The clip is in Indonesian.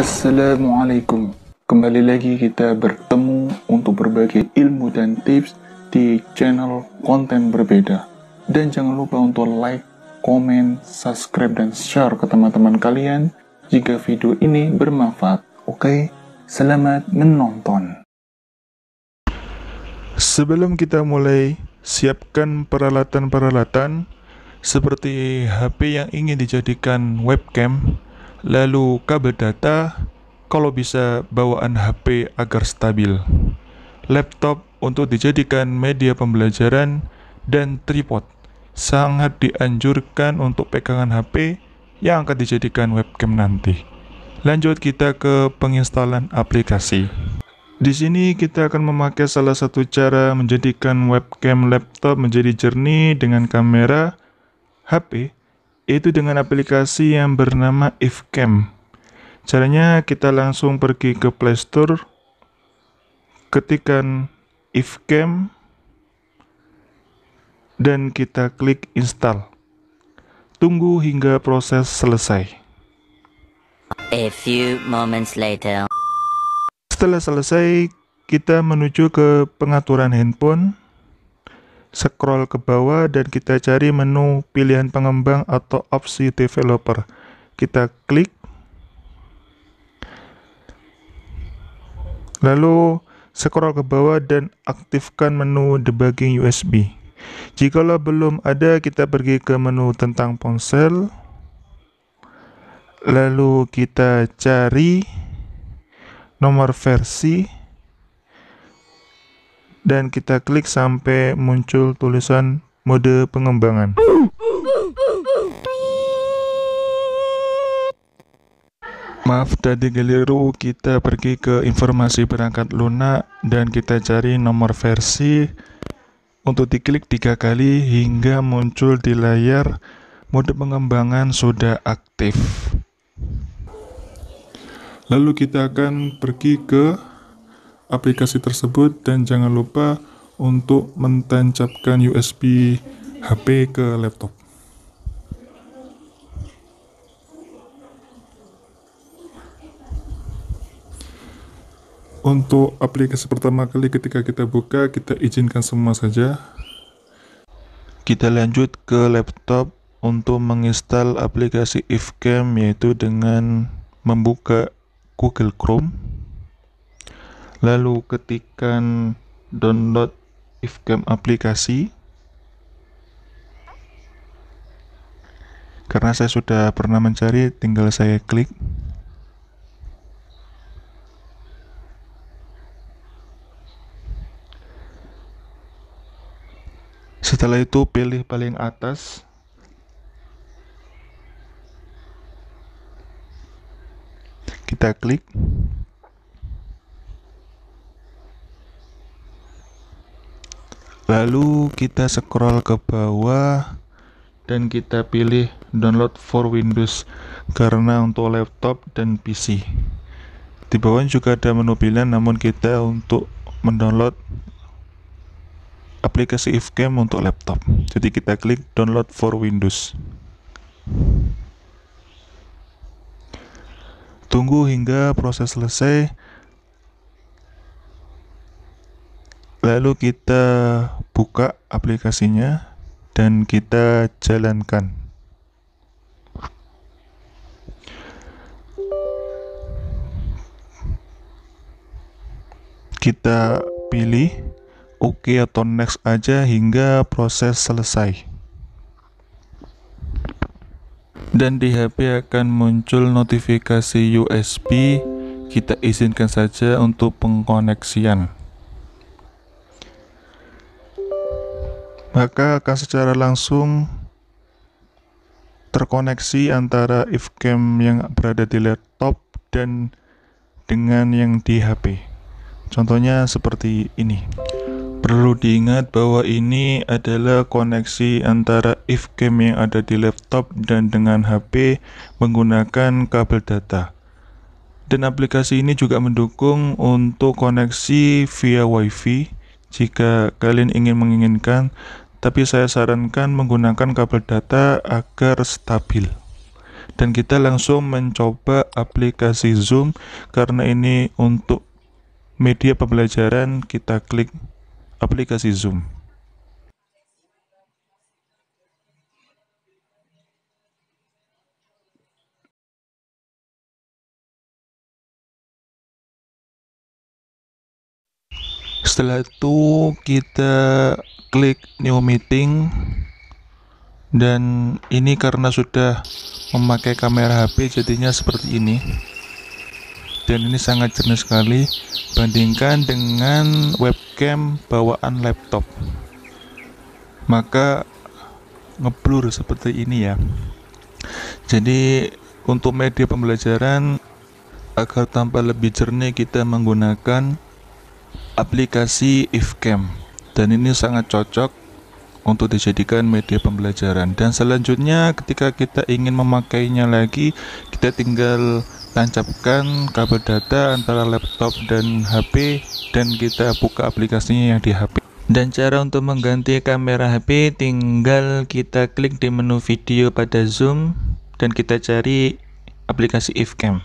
Assalamualaikum. Kembali lagi kita bertemu untuk berbagi ilmu dan tips di channel konten berbeda. Dan jangan lupa untuk like, komen, subscribe, dan share ke teman-teman kalian jika video ini bermanfaat. Oke, selamat menonton. Sebelum kita mulai, siapkan peralatan-peralatan seperti HP yang ingin dijadikan webcam Lalu kabel data kalau bisa bawaan HP agar stabil. Laptop untuk dijadikan media pembelajaran dan tripod sangat dianjurkan untuk pegangan HP yang akan dijadikan webcam nanti. Lanjut kita ke penginstalan aplikasi. Di sini kita akan memakai salah satu cara menjadikan webcam laptop menjadi jernih dengan kamera HP yaitu dengan aplikasi yang bernama Ifcam. Caranya kita langsung pergi ke Playstore, ketikkan ketikan Ifcam, dan kita klik install. Tunggu hingga proses selesai. A few moments later. Setelah selesai, kita menuju ke pengaturan handphone scroll ke bawah dan kita cari menu pilihan pengembang atau opsi developer. Kita klik. Lalu scroll ke bawah dan aktifkan menu debugging USB. Jikalau belum ada, kita pergi ke menu tentang ponsel. Lalu kita cari nomor versi dan kita klik sampai muncul tulisan mode pengembangan. Maaf tadi keliru, kita pergi ke informasi perangkat lunak dan kita cari nomor versi untuk diklik tiga kali hingga muncul di layar mode pengembangan sudah aktif. Lalu kita akan pergi ke aplikasi tersebut dan jangan lupa untuk mentancapkan USB HP ke laptop. Untuk aplikasi pertama kali ketika kita buka, kita izinkan semua saja. Kita lanjut ke laptop untuk menginstal aplikasi Ifcam yaitu dengan membuka Google Chrome lalu ketikkan download ifcam aplikasi karena saya sudah pernah mencari tinggal saya klik setelah itu pilih paling atas kita klik lalu kita scroll ke bawah dan kita pilih download for Windows karena untuk laptop dan PC di bawah juga ada menu pilihan namun kita untuk mendownload aplikasi ifcam untuk laptop jadi kita klik download for Windows tunggu hingga proses selesai lalu kita buka aplikasinya dan kita jalankan kita pilih OK atau next aja hingga proses selesai dan di HP akan muncul notifikasi USB kita izinkan saja untuk pengkoneksian maka akan secara langsung terkoneksi antara ifcam yang berada di laptop dan dengan yang di HP. Contohnya seperti ini. Perlu diingat bahwa ini adalah koneksi antara ifcam yang ada di laptop dan dengan HP menggunakan kabel data. Dan aplikasi ini juga mendukung untuk koneksi via WiFi jika kalian ingin menginginkan, tapi saya sarankan menggunakan kabel data agar stabil. Dan kita langsung mencoba aplikasi Zoom karena ini untuk media pembelajaran kita klik aplikasi Zoom. setelah itu kita klik new meeting dan ini karena sudah memakai kamera HP jadinya seperti ini dan ini sangat jernih sekali bandingkan dengan webcam bawaan laptop maka ngeblur seperti ini ya jadi untuk media pembelajaran agar tampak lebih jernih kita menggunakan aplikasi ifcam dan ini sangat cocok untuk dijadikan media pembelajaran dan selanjutnya ketika kita ingin memakainya lagi kita tinggal tancapkan kabel data antara laptop dan HP dan kita buka aplikasinya yang di HP dan cara untuk mengganti kamera HP tinggal kita klik di menu video pada zoom dan kita cari aplikasi ifcam